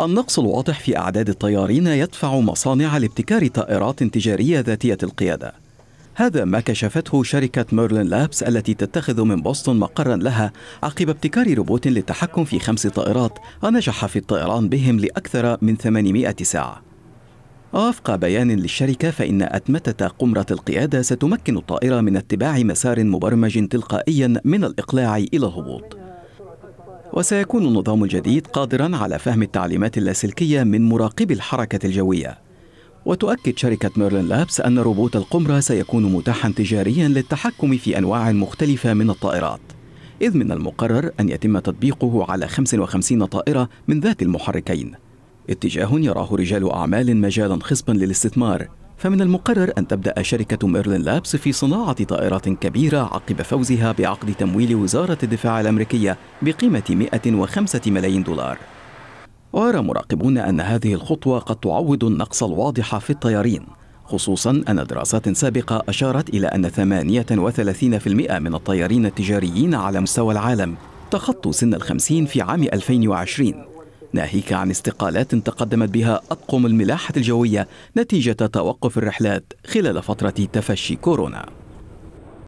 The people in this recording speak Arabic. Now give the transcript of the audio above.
النقص الواضح في أعداد الطيارين يدفع مصانع لابتكار طائرات تجارية ذاتية القيادة هذا ما كشفته شركة ميرلين لابس التي تتخذ من بوسطن مقرا لها عقب ابتكار روبوت للتحكم في خمس طائرات ونجح في الطيران بهم لأكثر من 800 ساعة وفق بيان للشركة فإن أتمتة قمرة القيادة ستمكن الطائرة من اتباع مسار مبرمج تلقائيا من الإقلاع إلى الهبوط وسيكون النظام الجديد قادرا على فهم التعليمات اللاسلكية من مراقبي الحركة الجوية وتؤكد شركة ميرلين لابس أن روبوت القمرة سيكون متاحا تجاريا للتحكم في أنواع مختلفة من الطائرات إذ من المقرر أن يتم تطبيقه على 55 طائرة من ذات المحركين اتجاه يراه رجال أعمال مجالا خصبا للاستثمار فمن المقرر أن تبدأ شركة ميرلين لابس في صناعة طائرات كبيرة عقب فوزها بعقد تمويل وزارة الدفاع الأمريكية بقيمة 105 ملايين دولار ويرى مراقبون أن هذه الخطوة قد تعوض النقص الواضح في الطيارين خصوصا أن دراسات سابقة أشارت إلى أن 38% من الطيارين التجاريين على مستوى العالم تخطوا سن الخمسين في عام 2020 ناهيك عن استقالات تقدمت بها أطقم الملاحة الجوية نتيجة توقف الرحلات خلال فترة تفشي كورونا